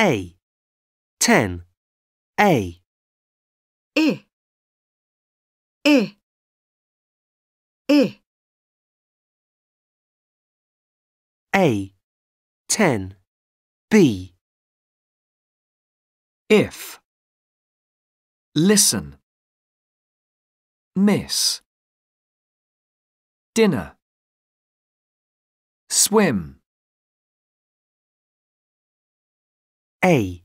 A. 10. A. E. E. E. A. 10. B. If. Listen. Miss. Dinner. Swim. A.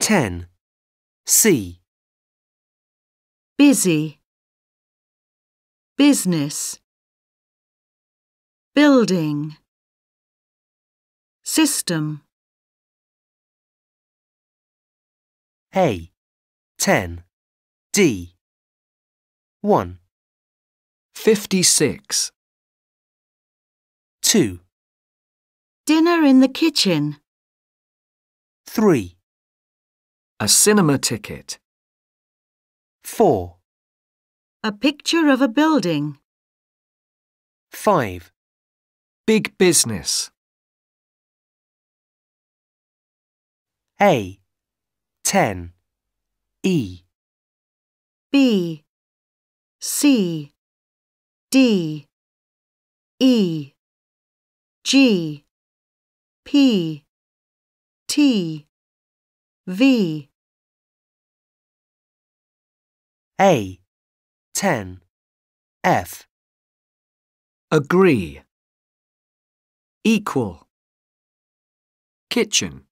10. C. Busy. Business. Building. System. A. 10. D. 1. 56. 2. Dinner in the kitchen. 3. A cinema ticket. 4. A picture of a building. 5. Big business. A. 10. E. B. C. D. E. G. P. T V A 10 F Agree Equal Kitchen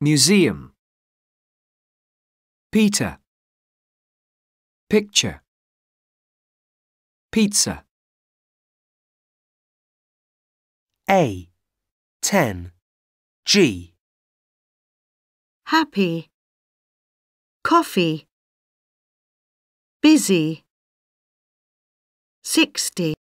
Museum Peter Picture Pizza A 10 G. Happy. Coffee. Busy. 60.